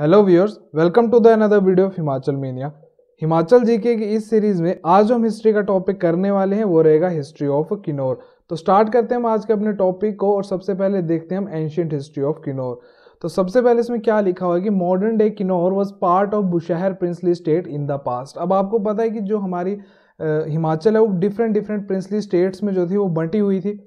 hello viewers welcome to the another video of Himachal mania Himachal GK की इस series में आज हम हिस्ट्री का टॉपिक करने वाले हैं वो रहेगा हिस्ट्री ऑफ किन्नौर तो स्टार्ट करते हैं हम आज के अपने टॉपिक को और सबसे पहले देखते हैं हम एंशियंट हिस्ट्री ऑफ किन्नौर तो सबसे पहले इसमें क्या लिखा हुआ है कि modern day Kinnaur was part of Bushahr princely state in the past अब आपको पता है कि जो हमारी हिमाचल है वो डिफरेंट डिफरेंट प्रिंसली स्टेट्स में जो थी वो बंटी हुई थी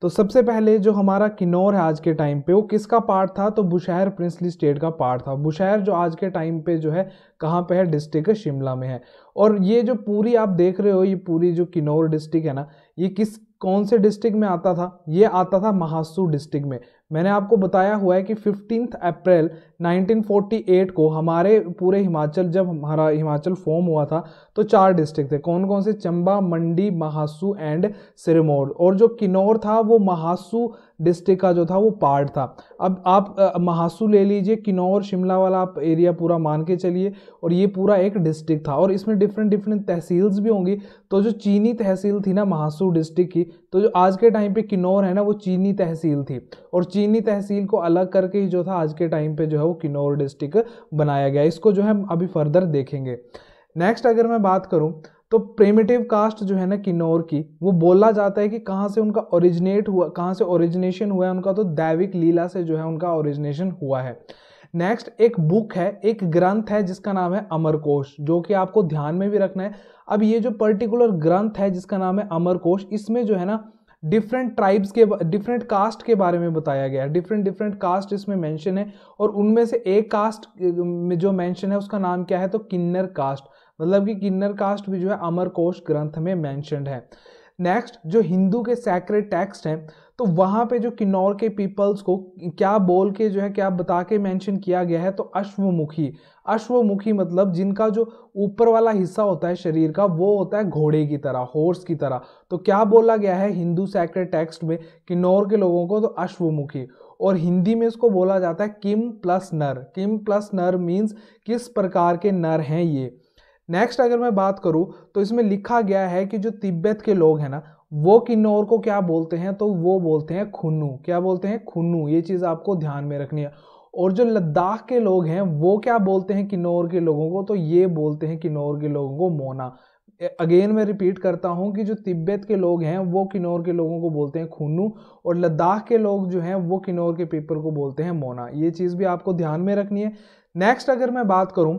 तो सबसे पहले जो हमारा किन्नौर है आज के टाइम पे वो किसका पार्ट था तो बुशहर प्रिंसली स्टेट का पार्ट था बुशहर जो आज के टाइम पे जो है कहाँ पे है डिस्ट्रिक्ट शिमला में है और ये जो पूरी आप देख रहे हो ये पूरी जो किन्नौर डिस्ट्रिक्ट है ना ये किस कौन से डिस्ट्रिक्ट में आता था ये आता था महासू डिस्ट्रिक्ट में मैंने आपको बताया हुआ है कि फिफ्टीन अप्रैल 1948 को हमारे पूरे हिमाचल जब हमारा हिमाचल फॉर्म हुआ था तो चार डिस्ट्रिक्ट थे कौन कौन से चंबा मंडी महासू एंड सिरमौर और जो किन्नौर था वो महासू डिस्ट्रिक्ट का जो था वो पार्ट था अब आप महासू ले लीजिए किन्नौर शिमला वाला आप एरिया पूरा मान के चलिए और ये पूरा एक डिस्ट्रिक्ट था और इसमें डिफरेंट डिफरेंट तहसील्स भी होंगी तो जो चीनी तहसील थी ना महासू डिस्ट्रिक्ट की तो जो आज के टाइम पे किन्नौर है ना वो चीनी तहसील थी और चीनी तहसील को अलग करके ही जो था आज के टाइम पर जो है वो किन्नौर डिस्ट्रिक्ट बनाया गया इसको जो है अभी फर्दर देखेंगे नेक्स्ट अगर मैं बात करूँ तो प्रेमिटिव कास्ट जो है ना किन्नौर की वो बोला जाता है कि कहाँ से उनका ओरिजिनेट हुआ कहाँ से ओरिजिनेशन हुआ है उनका तो दैविक लीला से जो है उनका ओरिजिनेशन हुआ है नेक्स्ट एक बुक है एक ग्रंथ है जिसका नाम है अमरकोश जो कि आपको ध्यान में भी रखना है अब ये जो पर्टिकुलर ग्रंथ है जिसका नाम है अमरकोश इसमें जो है ना डिफरेंट ट्राइब्स के डिफरेंट कास्ट के बारे में बताया गया है डिफरेंट डिफरेंट कास्ट इसमें मेंशन है और उनमें से एक कास्ट में जो मेंशन है उसका नाम क्या है तो किन्नर कास्ट मतलब कि किन्नर कास्ट भी जो है अमरकोश ग्रंथ में मैंशनड है नेक्स्ट जो हिंदू के सैक्रेड टेक्स्ट हैं तो वहाँ पे जो किन्नौर के पीपल्स को क्या बोल के जो है क्या बता के मेंशन किया गया है तो अश्वमुखी अश्वमुखी मतलब जिनका जो ऊपर वाला हिस्सा होता है शरीर का वो होता है घोड़े की तरह हॉर्स की तरह तो क्या बोला गया है हिंदू सैक्रेड टेक्स्ट में किन्नौर के लोगों को तो अश्वमुखी और हिंदी में इसको बोला जाता है किम प्लस नर किम प्लस नर मीन्स किस प्रकार के नर हैं ये नेक्स्ट अगर मैं बात करूँ तो इसमें लिखा गया है कि जो तिब्बत के लोग हैं ना वो किन्नौर को क्या बोलते हैं तो वो बोलते हैं खुन्नू क्या बोलते हैं खुन्नू ये चीज़ आपको ध्यान में रखनी है और जो लद्दाख के लोग हैं वो क्या बोलते हैं किन्नौर के लोगों को तो ये बोलते हैं किन्नौर के लोगों को मोना अगेन मैं रिपीट करता हूँ कि जो तिब्बत के लोग हैं वो किन्नौर के लोगों को बोलते हैं खुन्नू और लद्दाख के लोग जो हैं वो किन्नौर के पीपल को बोलते हैं मोना ये चीज़ भी आपको ध्यान में रखनी है नेक्स्ट अगर मैं बात करूँ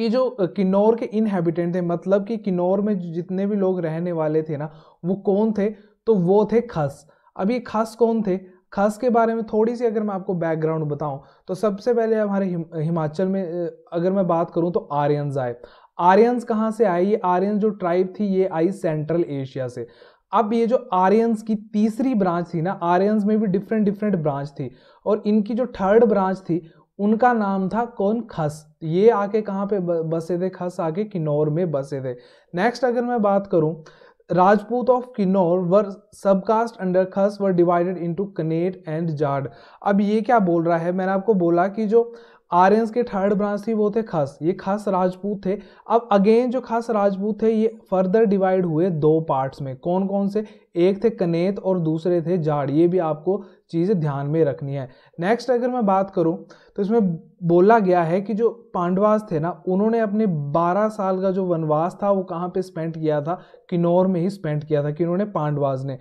कि जो किन्नौर के इनहेबिटेंट थे मतलब कि किन्नौर में जितने भी लोग रहने वाले थे ना वो कौन थे तो वो थे खस अब ये खस कौन थे खस के बारे में थोड़ी सी अगर मैं आपको बैकग्राउंड बताऊं तो सबसे पहले हमारे हिम, हिमाचल में अगर मैं बात करूं तो आर्यन आए आर्यंस कहाँ से आई ये आर्यन जो ट्राइब थी ये आई सेंट्रल एशिया से अब ये जो आर्यंस की तीसरी ब्रांच थी ना आर्यंस में भी डिफरेंट डिफरेंट ब्रांच थी और इनकी जो थर्ड ब्रांच थी उनका नाम था कौन खस ये आके कहाँ पे बसे थे खस आके किन्नौर में बसे थे नेक्स्ट अगर मैं बात करूँ Rajput of Kinnaur were subcaste under Khas were divided into Kanet and Jad अब ये क्या बोल रहा है मैंने आपको बोला कि जो आर्यस के थर्ड ब्रांच थी वो थे खास ये खास राजपूत थे अब अगेन जो खास राजपूत थे ये फर्दर डिवाइड हुए दो पार्ट्स में कौन कौन से एक थे कनेत और दूसरे थे जाड़ ये भी आपको चीज़ें ध्यान में रखनी है नेक्स्ट अगर मैं बात करूं तो इसमें बोला गया है कि जो पांडवास थे ना उन्होंने अपने 12 साल का जो वनवास था वो कहाँ पे स्पेंड किया था किन्नौर में ही स्पेंड किया था कि उन्होंने पांडवास ने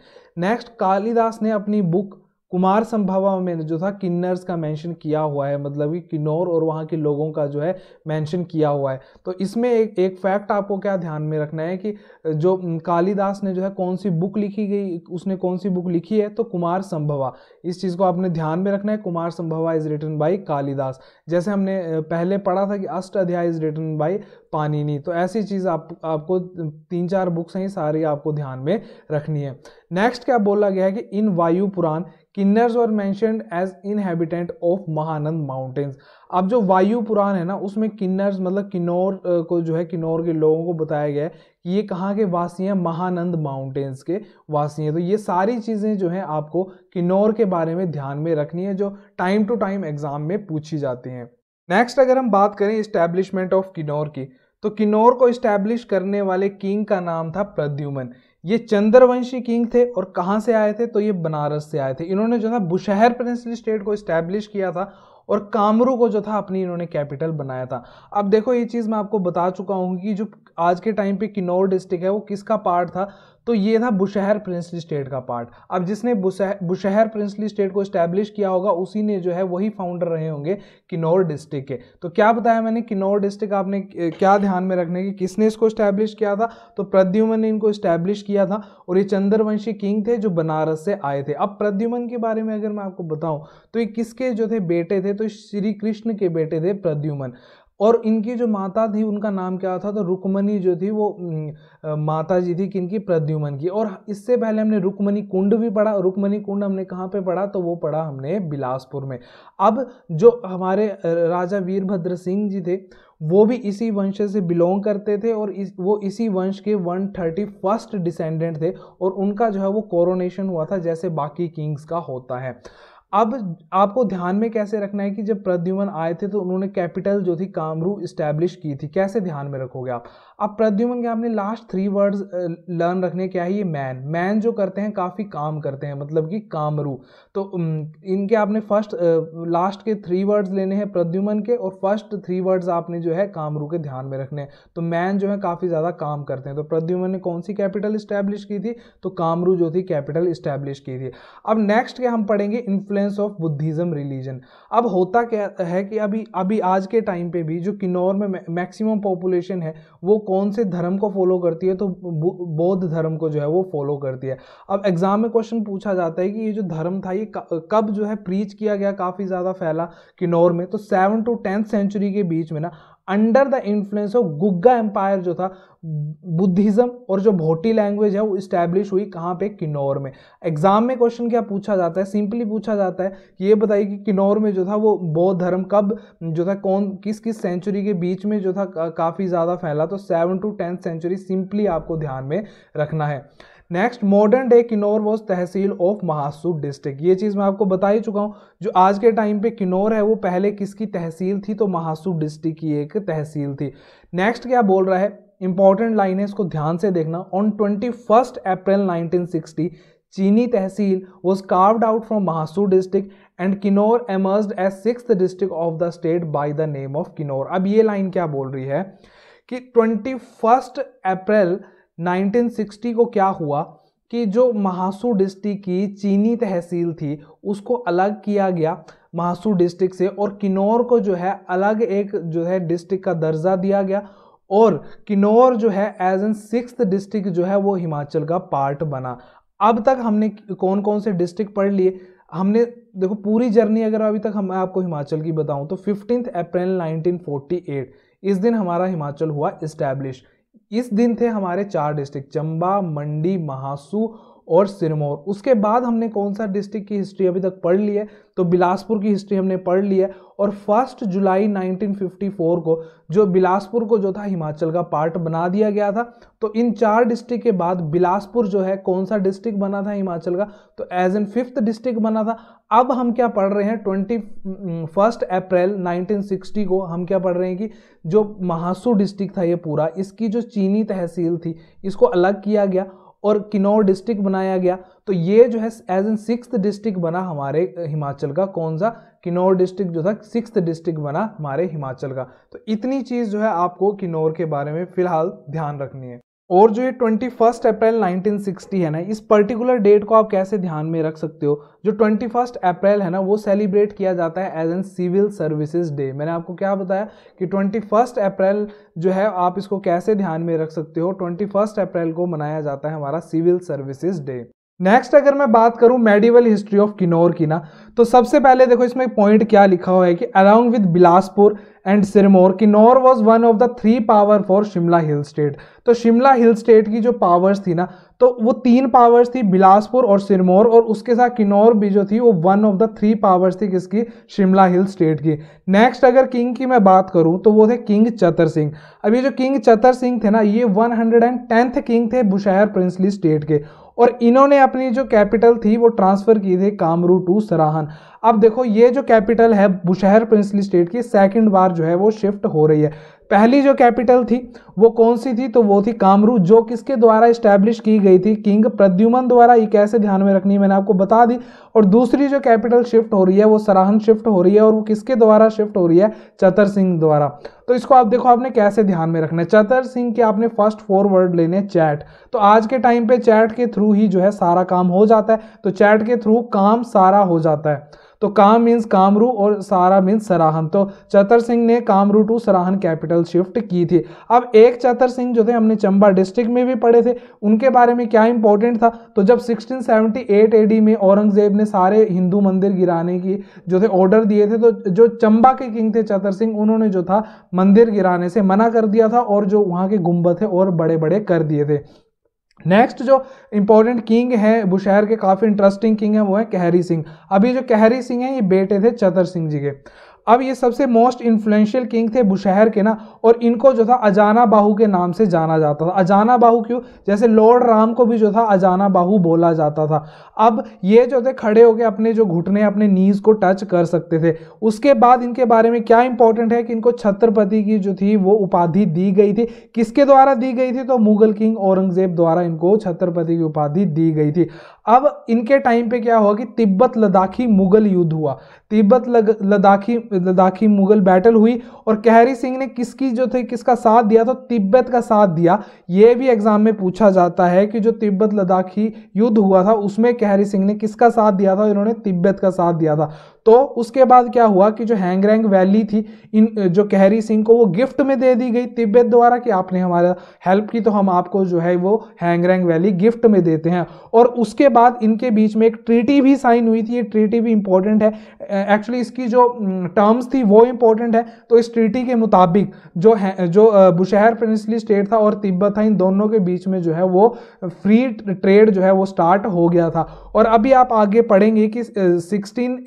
नेक्स्ट कालिदास ने अपनी बुक कुमार संभावा में जो था किन्नर्स का मेंशन किया हुआ है मतलब कि किन्नौर और वहाँ के लोगों का जो है मेंशन किया हुआ है तो इसमें एक एक फैक्ट आपको क्या ध्यान में रखना है कि जो कालिदास ने जो है कौन सी बुक लिखी गई उसने कौन सी बुक लिखी है तो कुमार संभवा इस चीज़ को आपने ध्यान में रखना है Kumarasambhava is written by Kalidas जैसे हमने पहले पढ़ा था कि अष्ट अध्याय इज रिटन बाई पानिनी तो ऐसी चीज़ आप आपको तीन चार बुक्स हैं सारी आपको ध्यान में रखनी है नेक्स्ट क्या बोला गया है कि इन वायु पुराण किन्नर्स और mentioned as inhabitant of Mahanand mountains अब जो वायु पुराण है ना उसमें किन्नर्स मतलब किन्नौर को जो है किन्नौर के लोगों को बताया गया है कि ये कहाँ के वासी हैं महानंद माउंटेन्स के वासी हैं तो ये सारी चीज़ें जो हैं आपको किन्नौर के बारे में ध्यान में रखनी है जो टाइम टू टाइम एग्जाम में पूछी जाती हैं नेक्स्ट अगर हम बात करें इस्टेब्लिशमेंट ऑफ किन्नौर की तो किन्नौर को इस्टेब्लिश करने वाले किंग का नाम था प्रद्युमन ये चंद्रवंशी किंग थे और कहाँ से आए थे तो ये बनारस से आए थे इन्होंने जो था बुशहर प्रिंसली स्टेट को इस्टेब्लिश किया था और कामरू को जो था अपनी इन्होंने कैपिटल बनाया था अब देखो ये चीज़ मैं आपको बता चुका हूँ कि जो आज के टाइम पे किन्नौर डिस्ट्रिक्ट है वो किसका पार्ट था तो ये था बुशहर प्रिंसली स्टेट का पार्ट अब जिसने बुशहर प्रिंसली स्टेट को इस्टेब्लिश किया होगा उसी ने जो है वही फाउंडर रहे होंगे किन्नौर डिस्ट्रिक्ट के तो क्या बताया मैंने किन्नौर डिस्ट्रिक्ट आपने क्या ध्यान में रखने की किसने इसको इस्टेब्लिश किया था तो प्रद्युमन ने इनको इस्टेब्लिश किया था और ये चंद्रवंशी किंग थे जो बनारस से आए थे अब प्रद्युमन के बारे में अगर मैं आपको बताऊँ तो ये किसके जो थे बेटे थे तो श्री कृष्ण के बेटे थे प्रद्युमन और इनकी जो माता थी उनका नाम क्या था तो रुक्मणी जो थी वो माता जी थी किनकी प्रद्युमन की और इससे पहले हमने रुक्मणी कुंड भी पढ़ा रुक्मणी कुंड हमने कहाँ पे पढ़ा तो वो पढ़ा हमने बिलासपुर में अब जो हमारे राजा वीरभद्र सिंह जी थे वो भी इसी वंश से बिलोंग करते थे और इस वो इसी वंश के वन थर्टी फर्स्ट डिसेंडेंट थे और उनका जो है वो कोरोनेशन हुआ था जैसे बाकी किंग्स का होता है अब आपको ध्यान में कैसे रखना है कि जब प्रद्युमन आए थे तो उन्होंने कैपिटल जो थी कामरू इस्टेब्लिश की थी कैसे ध्यान में रखोगे आप अब प्रद्युमन के आपने लास्ट थ्री वर्ड्स लर्न रखने क्या है ये मैन मैन जो करते हैं काफ़ी काम करते हैं मतलब कि कामरू तो इनके आपने फर्स्ट लास्ट के थ्री वर्ड्स लेने हैं प्रद्युमन के और फर्स्ट थ्री वर्ड्स आपने जो है कामरू के ध्यान में रखने हैं तो मैन जो है काफ़ी ज़्यादा काम करते हैं तो प्रद्युमन ने कौन सी कैपिटल इस्टेब्लिश की थी तो कामरू जो थी कैपिटल इस्टेब्लिश की थी अब नेक्स्ट के हम पढ़ेंगे influence influence of Buddhism religion अब होता क्या है कि अभी अभी आज के टाइम पे भी जो किन्नौर में मैक्सिमम पॉपुलेशन है वो कौन से धर्म को फॉलो करती है तो बौद्ध धर्म को जो है वो फॉलो करती है अब एग्ज़ाम में क्वेश्चन पूछा जाता है कि ये जो धर्म था ये कब जो है प्रीच किया गया काफ़ी ज़्यादा फैला किन्नौर में तो सेवन टू टेंथ सेंचुरी के बीच में ना under the influence of Gugga empire जो था बुद्धिज्म और जो भोटी लैंग्वेज है वो इस्टेब्लिश हुई कहाँ पे किन्नौर में एग्जाम में क्वेश्चन क्या पूछा जाता है सिंपली पूछा जाता है कि ये बताइए कि किन्नौर में जो था वो बौद्ध धर्म कब जो था कौन किस किस सेंचुरी के बीच में जो था काफ़ी ज़्यादा फैला तो seven to tenth century simply आपको ध्यान में रखना है next modern day Kinnaur was tehsil of Mahasu district ये चीज़ मैं आपको बता ही चुका हूँ जो आज के टाइम पे किन्नौर है वो पहले किसकी तहसील थी तो महासू डिस्ट्रिक्ट की एक तहसील थी नेक्स्ट क्या बोल रहा है इंपॉर्टेंट लाइन है इसको ध्यान से देखना on twenty first April nineteen sixty Chini tehsil was carved out from Mahasu district and Kinnaur emerge as six district of the state by the name of Kinnaur अब ये लाइन क्या बोल रही है कि ट्वेंटी फर्स्ट अप्रैल 1960 को क्या हुआ कि जो महासू डिस्ट्रिक्ट की चीनी तहसील थी उसको अलग किया गया महासू डिस्ट्रिक्ट से और किन्नौर को जो है अलग एक जो है डिस्ट्रिक्ट का दर्जा दिया गया और किन्नौर जो है एज एन सिक्स डिस्ट्रिक्ट जो है वो हिमाचल का पार्ट बना अब तक हमने कौन कौन से डिस्ट्रिक्ट पढ़ लिए हमने देखो पूरी जर्नी अगर अभी तक हम आपको हिमाचल की बताऊं तो फिफ्टींथ अप्रैल 1948 इस दिन हमारा हिमाचल हुआ इस्टेब्लिश इस दिन थे हमारे चार डिस्ट्रिक्ट चंबा मंडी महासू और सिरमौर उसके बाद हमने कौन सा डिस्ट्रिक्ट की हिस्ट्री अभी तक पढ़ ली है तो बिलासपुर की हिस्ट्री हमने पढ़ ली है और फर्स्ट जुलाई 1954 को जो बिलासपुर को जो था हिमाचल का पार्ट बना दिया गया था तो इन चार डिस्ट्रिक्ट के बाद बिलासपुर जो है कौन सा डिस्ट्रिक्ट बना था हिमाचल का तो एज एन फिफ्थ डिस्ट्रिक्ट बना था अब हम क्या पढ़ रहे हैं ट्वेंटी फर्स्ट अप्रैल 1960 को हम क्या पढ़ रहे हैं कि जो महासू डिस्ट्रिक्ट था ये पूरा इसकी जो चीनी तहसील थी इसको अलग किया गया और किन्नौर डिस्ट्रिक्ट बनाया गया तो ये जो है एज एन सिक्स डिस्ट्रिक्ट बना हमारे हिमाचल का कौन सा किन्नौर डिस्ट्रिक्ट जो था सिक्स डिस्ट्रिक्ट बना हमारे हिमाचल का तो इतनी चीज़ जो है आपको किन्नौर के बारे में फिलहाल ध्यान रखनी है और जो ये ट्वेंटी फर्स्ट अप्रैल 1960 है ना इस पर्टिकुलर डेट को आप कैसे ध्यान में रख सकते हो जो ट्वेंटी फर्स्ट अप्रैल है ना वो सेलिब्रेट किया जाता है as an civil services day मैंने आपको क्या बताया कि ट्वेंटी फर्स्ट अप्रैल जो है आप इसको कैसे ध्यान में रख सकते हो ट्वेंटी फर्स्ट अप्रैल को मनाया जाता है हमारा सिविल सर्विसेज डे नेक्स्ट अगर मैं बात करूं मेडिवल हिस्ट्री ऑफ किन्नौर की ना तो सबसे पहले देखो इसमें पॉइंट क्या लिखा हुआ है कि along with Bilaspur and Sirmaur Kinnaur was one of the three power for Shimla hill state तो शिमला हिल स्टेट की जो पावर्स थी ना तो वो तीन पावर्स थी बिलासपुर और सिरमौर और उसके साथ किन्नौर भी जो थी वो one of the three powers थी किसकी शिमला हिल स्टेट की नेक्स्ट अगर किंग की मैं बात करूँ तो वो थे किंग चतर सिंह अब ये जो किंग चतर सिंह थे ना ये one hundred and tenth king थे बुशहर प्रिंसली स्टेट के और इन्होंने अपनी जो कैपिटल थी वो ट्रांसफ़र की थी कामरू टू सराहन अब देखो ये जो कैपिटल है बुशहर प्रिंसली स्टेट की सेकंड बार जो है वो शिफ्ट हो रही है पहली जो कैपिटल थी वो कौन सी थी तो वो थी कामरू जो किसके द्वारा इस्टेब्लिश की गई थी किंग प्रद्युमन द्वारा ये कैसे ध्यान में रखनी है मैंने आपको बता दी और दूसरी जो कैपिटल शिफ्ट हो रही है वो सराहन शिफ्ट हो रही है और वो किसके द्वारा शिफ्ट हो रही है चतर सिंह द्वारा तो इसको आप देखो आपने कैसे ध्यान में रखना है चतर सिंह के आपने फर्स्ट फोर वर्ड लेने चैट तो आज के टाइम पर चैट के थ्रू ही जो है सारा काम हो जाता है तो चैट के थ्रू काम सारा हो जाता है तो काम मीन्स कामरू और सारा मीन्स सराहन तो चतर सिंह ने Kamru to Sarahan capital shift की थी अब एक चतर सिंह जो थे हमने चंबा डिस्ट्रिक्ट में भी पढ़े थे उनके बारे में क्या इंपॉर्टेंट था तो जब 1678 डी में औरंगजेब ने सारे हिंदू मंदिर गिराने की जो थे ऑर्डर दिए थे तो जो चंबा के किंग थे चतर सिंह उन्होंने जो था मंदिर गिराने से मना कर दिया था और जो वहाँ के गुंबद थे और बड़े बड़े कर दिए थे नेक्स्ट जो इंपॉर्टेंट किंग है बुशहर के काफ़ी इंटरेस्टिंग किंग है वो है कहरी सिंह अभी जो कहरी सिंह है ये बेटे थे चतर सिंह जी के अब ये सबसे मोस्ट इन्फ्लुएंशियल किंग थे बुशहर के ना और इनको जो था अजाना बाहू के नाम से जाना जाता था अजाना बाहू क्यों जैसे लॉर्ड राम को भी जो था अजाना बाहू बोला जाता था अब ये जो थे खड़े होकर अपने जो घुटने अपने नीज को टच कर सकते थे उसके बाद इनके बारे में क्या इंपॉर्टेंट है कि इनको छत्रपति की जो थी वो उपाधि दी गई थी किसके द्वारा दी गई थी तो मुगल किंग औरंगजेब द्वारा इनको छत्रपति की उपाधि दी गई थी अब इनके टाइम पे क्या हुआ कि तिब्बत लद्दाखी मुगल युद्ध हुआ तिब्बत लद्दाखी लद्दाखी मुगल बैटल हुई और कहरी सिंह ने किसकी जो थे किसका साथ दिया तो तिब्बत का साथ दिया ये भी एग्जाम में पूछा जाता है कि जो तिब्बत लद्दाखी युद्ध हुआ था उसमें कहरी सिंह ने किसका साथ दिया था इन्होंने तिब्बत का साथ दिया था तो उसके बाद क्या हुआ कि जो हैंगरेंग वैली थी इन जो कहरी सिंह को वो गिफ्ट में दे दी गई तिब्बत द्वारा कि आपने हमारा हेल्प की तो हम आपको जो है वो हैंगरेंग वैली गिफ्ट में देते हैं और उसके बाद इनके बीच में एक ट्रीटी भी साइन हुई थी ये ट्रीटी भी इंपॉर्टेंट है एक्चुअली इसकी जो टर्म्स थी वो इंपॉर्टेंट है तो इस ट्रीटी के मुताबिक जो है जो बुशहर प्रिंसली स्टेट था और तिब्बत था इन दोनों के बीच में जो है वो फ्री ट्रेड जो है वो स्टार्ट हो गया था और अभी आप आगे पढ़ेंगे कि सिक्सटीन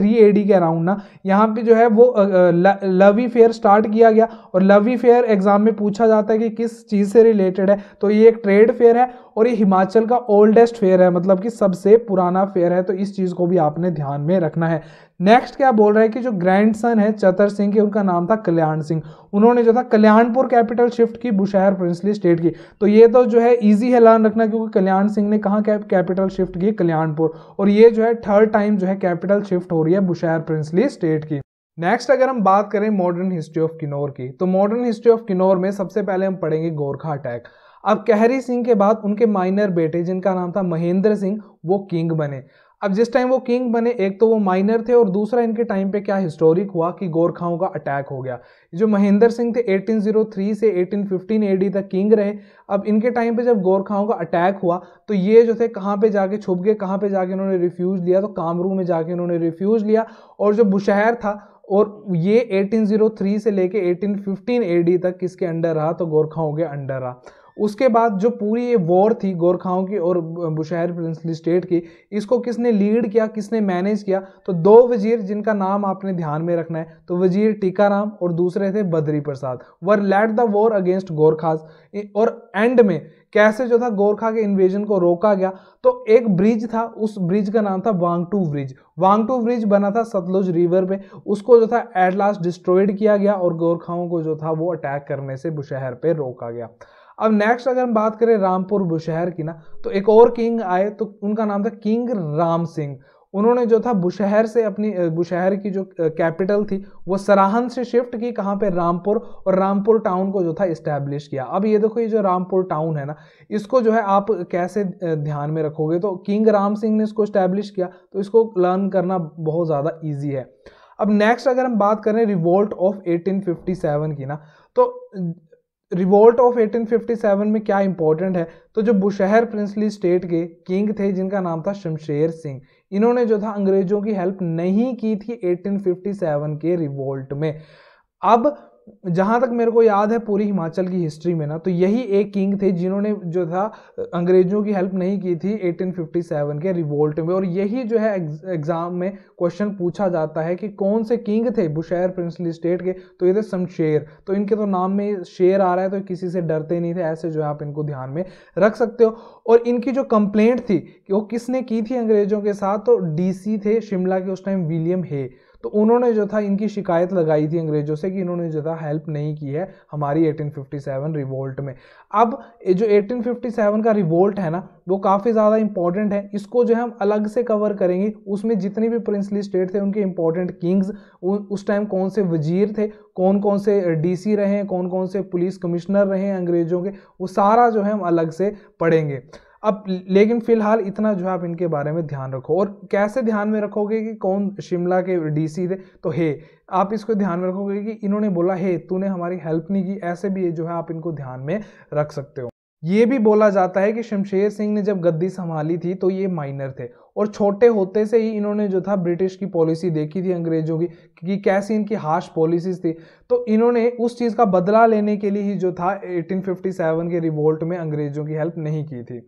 थ्री एडी के अराउंड ना यहाँ पे जो है वो लवी फेयर स्टार्ट किया गया और लवी फेयर एग्जाम में पूछा जाता है कि किस चीज़ से रिलेटेड है तो ये एक ट्रेड फेयर है और ये हिमाचल का ओल्डेस्ट फेयर है मतलब कि सबसे पुराना फेयर है तो इस चीज़ को भी आपने ध्यान में रखना है नेक्स्ट क्या बोल रहा है कि जो ग्रैंड सन है चतर सिंह के उनका नाम था कल्याण सिंह उन्होंने जो था कल्याणपुर कैपिटल शिफ्ट की बुशहर प्रिंसली स्टेट की तो ये तो जो है इजी है लान रखना क्योंकि कल्याण सिंह ने कहाँ कैपिटल शिफ्ट की कल्याणपुर और ये जो है थर्ड टाइम जो है कैपिटल शिफ्ट हो रही है बुशहर प्रिंसली स्टेट की नेक्स्ट अगर हम बात करें मॉडर्न हिस्ट्री ऑफ किन्नौर की तो मॉडर्न हिस्ट्री ऑफ किन्नौर में सबसे पहले हम पढ़ेंगे गोरखा अटैक अब कहरी सिंह के बाद उनके माइनर बेटे जिनका नाम था महेंद्र सिंह वो किंग बने अब जिस टाइम वो किंग बने एक तो वो माइनर थे और दूसरा इनके टाइम पे क्या हिस्टोरिक हुआ कि गोरखाओं का अटैक हो गया जो महेंद्र सिंह थे 1803 से 1815 एडी तक किंग रहे अब इनके टाइम पे जब गोरखाओं का अटैक हुआ तो ये जो थे कहाँ पे जाके छुप गए कहाँ पे जाके इन्होंने रिफ्यूज लिया तो कामरू में जाके इन्होंने रिफ्यूज लिया और जो बुशहर था और ये 1803 से लेके 1815 एडी तक किसके अंडर रहा तो गोरखाओं के अंडर रहा उसके बाद जो पूरी ये वॉर थी गोरखाओं की और बुशहर प्रिंसली स्टेट की इसको किसने लीड किया किसने मैनेज किया तो दो वजीर जिनका नाम आपने ध्यान में रखना है तो वजीर टीकाराम और दूसरे थे Badri Prasad were led the war against Gorkhas और एंड में कैसे जो था गोरखा के इन्वेजन को रोका गया तो एक ब्रिज था उस ब्रिज का नाम था वांगटू ब्रिज वांगटू ब्रिज बना था सतलुज रिवर पे उसको जो था एट लास्ट डिस्ट्रॉयड किया गया और गोरखाओं को जो था वो अटैक करने से बुशहर पे रोका गया अब नेक्स्ट अगर हम बात करें रामपुर बुशहर की ना तो एक और किंग आए तो उनका नाम था किंग राम सिंह उन्होंने जो था बुशहर से अपनी बुशहर की जो कैपिटल थी वो सराहन से शिफ्ट की कहाँ पे रामपुर और रामपुर टाउन को जो था इस्टेब्लिश किया अब ये देखो ये जो रामपुर टाउन है ना इसको जो है आप कैसे ध्यान में रखोगे तो किंग राम सिंह ने इसको इस्टेब्लिश किया तो इसको लर्न करना बहुत ज़्यादा ईजी है अब नेक्स्ट अगर हम बात करें रिवोल्ट ऑफ 1857 की ना तो रिवोल्ट ऑफ 1857 में क्या इंपॉर्टेंट है तो जो बुशहर प्रिंसली स्टेट के किंग थे जिनका नाम था शमशेर सिंह इन्होंने जो था अंग्रेजों की हेल्प नहीं की थी 1857 के रिवोल्ट में अब जहाँ तक मेरे को याद है पूरी हिमाचल की हिस्ट्री में ना तो यही एक किंग थे जिन्होंने जो था अंग्रेजों की हेल्प नहीं की थी 1857 के रिवोल्ट में और यही जो है एग्ज़ाम में क्वेश्चन पूछा जाता है कि कौन से किंग थे बुशैर प्रिंसली स्टेट के तो ये थे शमशेर तो इनके तो नाम में शेर आ रहा है तो किसी से डरते नहीं थे ऐसे जो है आप इनको ध्यान में रख सकते हो और इनकी जो कंप्लेंट थी कि वो किसने की थी अंग्रेजों के साथ तो डी थे शिमला के उस टाइम विलियम है तो उन्होंने जो था इनकी शिकायत लगाई थी अंग्रेजों से कि इन्होंने जो था हेल्प नहीं की है हमारी 1857 रिवोल्ट में अब जो 1857 का रिवोल्ट है ना वो काफ़ी ज़्यादा इंपॉर्टेंट है इसको जो है हम अलग से कवर करेंगे उसमें जितने भी प्रिंसली स्टेट थे उनके इंपॉर्टेंट किंग्स उस टाइम कौन से वजीर थे कौन कौन से डीसी रहे कौन कौन से पुलिस कमिश्नर रहे हैं अंग्रेजों के वो सारा जो है हम अलग से पढ़ेंगे अब लेकिन फिलहाल इतना जो है आप इनके बारे में ध्यान रखो और कैसे ध्यान में रखोगे कि कौन शिमला के डीसी थे तो हे आप इसको ध्यान में रखोगे कि इन्होंने बोला हे तूने हमारी हेल्प नहीं की ऐसे भी जो है आप इनको ध्यान में रख सकते हो ये भी बोला जाता है कि शमशेर सिंह ने जब गद्दी संभाली थी तो ये माइनर थे और छोटे होते से ही इन्होंने जो था ब्रिटिश की पॉलिसी देखी थी अंग्रेजों की कि कैसी इनकी हार्श पॉलिसीज थी तो इन्होंने उस चीज़ का बदला लेने के लिए ही जो था 1857 के रिवोल्ट में अंग्रेजों की हेल्प नहीं की थी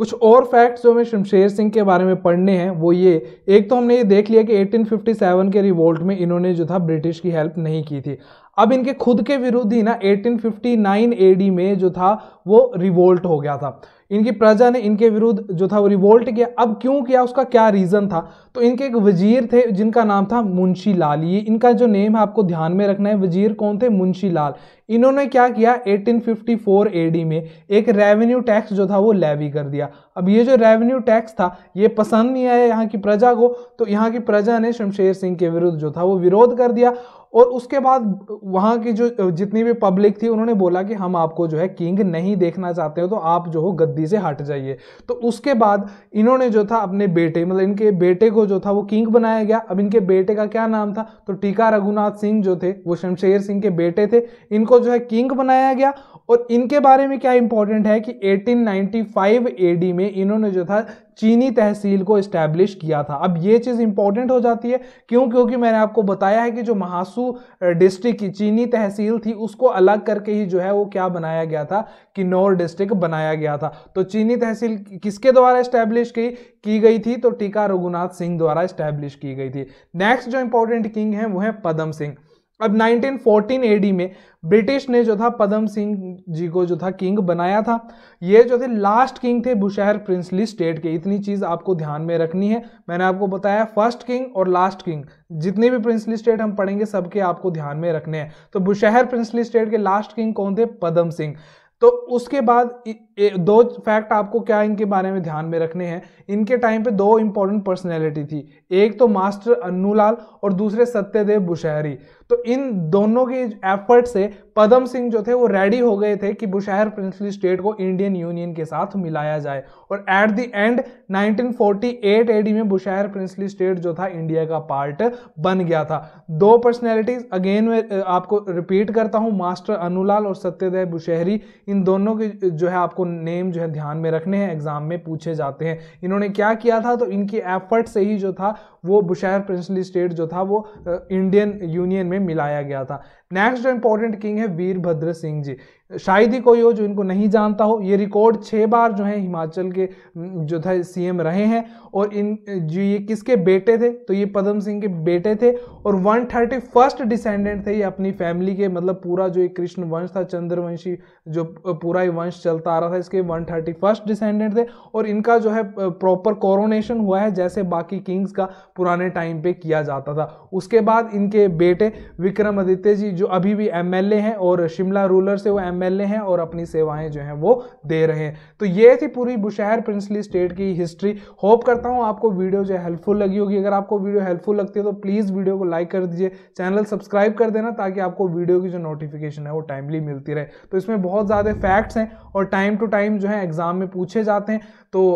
कुछ और फैक्ट्स जो हमें शमशेर सिंह के बारे में पढ़ने हैं वो ये एक तो हमने ये देख लिया कि 1857 के रिवोल्ट में इन्होंने जो था ब्रिटिश की हेल्प नहीं की थी अब इनके खुद के विरुद्ध ही ना 1859 एडी में जो था वो रिवोल्ट हो गया था इनकी प्रजा ने इनके विरुद्ध जो था वो रिवोल्ट किया अब क्यों किया उसका क्या रीज़न था तो इनके एक वजीर थे जिनका नाम था मुंशी लाल ये इनका जो नेम है आपको ध्यान में रखना है वजीर कौन थे मुंशी लाल इन्होंने क्या किया 1854 एडी में एक रेवेन्यू टैक्स जो था वो लेवी कर दिया अब ये जो रेवेन्यू टैक्स था ये पसंद नहीं आया यहाँ की प्रजा को तो यहाँ की प्रजा ने शमशेर सिंह के विरुद्ध जो था वो विरोध कर दिया और उसके बाद वहाँ की जो जितनी भी पब्लिक थी उन्होंने बोला कि हम आपको जो है किंग नहीं देखना चाहते हो तो आप जो हो गद्दी से हट जाइए तो उसके बाद इन्होंने जो था अपने बेटे मतलब इनके बेटे को जो था वो किंग बनाया गया अब इनके बेटे का क्या नाम था तो टीका रघुनाथ सिंह जो थे वो शमशेर सिंह के बेटे थे इनको जो है किंग बनाया गया और इनके बारे में क्या इंपॉर्टेंट है कि 1895 एडी में इन्होंने जो था चीनी तहसील को इस्टेब्लिश किया था अब ये चीज़ इंपॉर्टेंट हो जाती है क्यों क्योंकि मैंने आपको बताया है कि जो महासू डिस्ट्रिक्ट की चीनी तहसील थी उसको अलग करके ही जो है वो क्या बनाया गया था किन्नौर डिस्ट्रिक्ट बनाया गया था तो चीनी तहसील किसके द्वारा इस्टेब्लिश की की गई थी तो टीका रघुनाथ सिंह द्वारा इस्टेब्लिश की गई थी नेक्स्ट जो इंपॉर्टेंट किंग है वो है पदम सिंह अब 1914 एडी में ब्रिटिश ने जो था पदम सिंह जी को जो था किंग बनाया था ये जो थे लास्ट किंग थे बुशहर प्रिंसली स्टेट के इतनी चीज़ आपको ध्यान में रखनी है मैंने आपको बताया फर्स्ट किंग और लास्ट किंग जितने भी प्रिंसली स्टेट हम पढ़ेंगे सबके आपको ध्यान में रखने हैं तो बुशहर प्रिंसली स्टेट के लास्ट किंग कौन थे पदम सिंह तो उसके बाद ये दो फैक्ट आपको क्या इनके बारे में ध्यान में रखने हैं इनके टाइम पे दो इंपॉर्टेंट पर्सनैलिटी थी एक तो मास्टर अन्नूलाल और दूसरे सत्यदेव बुशहरी तो इन दोनों के एफर्ट से पदम सिंह जो थे वो रेडी हो गए थे कि बुशहर प्रिंसली स्टेट को इंडियन यूनियन के साथ मिलाया जाए और एट द एंड 1948 एडी में बुशहर प्रिंसली स्टेट जो था इंडिया का पार्ट बन गया था दो पर्सनैलिटीज अगेन मैं आपको रिपीट करता हूँ मास्टर अनुलाल और सत्यदेव बुशहरी इन दोनों के जो है आपको नेम जो है ध्यान में रखने हैं एग्जाम में पूछे जाते हैं इन्होंने क्या किया था तो इनकी एफर्ट से ही जो था वो बुशहर प्रिंसली स्टेट जो था वो इंडियन यूनियन में मिलाया गया था नेक्स्ट जो इंपॉर्टेंट किंग है वीरभद्र सिंह जी शायद ही कोई हो जो इनको नहीं जानता हो ये रिकॉर्ड छः बार जो है हिमाचल के हम्म, जो था सीएम रहे हैं और इन जो ये किसके बेटे थे तो ये पदम सिंह के बेटे थे और वन थर्टी फर्स्ट डिसेंडेंट थे ये अपनी फैमिली के मतलब पूरा जो एक कृष्ण वंश था चंद्रवंशी जो पूरा ही वंश चलता आ रहा था इसके वन थर्टी फर्स्ट डिसेंडेंट थे और इनका जो है प्रॉपर कोरोनेशन हुआ है जैसे बाकी किंग्स का पुराने टाइम पे किया जाता था उसके बाद इनके बेटे विक्रमादित्य जी जो अभी भी एम हैं और शिमला रूलर से वो एम हैं और अपनी सेवाएं जो हैं वो दे रहे हैं तो ये थी पूरी बुशहर प्रिंसली स्टेट की हिस्ट्री होप करता हूँ आपको वीडियो जो हेल्पफुल लगी होगी अगर आपको वीडियो हेल्पफुल लगती है तो प्लीज़ वीडियो को लाइक कर दीजिए चैनल सब्सक्राइब कर देना ताकि आपको वीडियो की जो नोटिफिकेशन है वो टाइमली मिलती रहे तो इसमें बहुत ज़्यादा फैक्ट्स हैं और टाइम टू टाइम जो है एग्ज़ाम में पूछे जाते हैं तो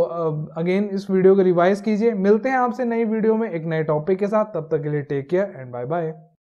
अगेन इस वीडियो को रिवाइज़ कीजिए मिलते हैं आपसे नई वीडियो में एक नए टॉपिक के साथ तब तक के लिए take care and bye bye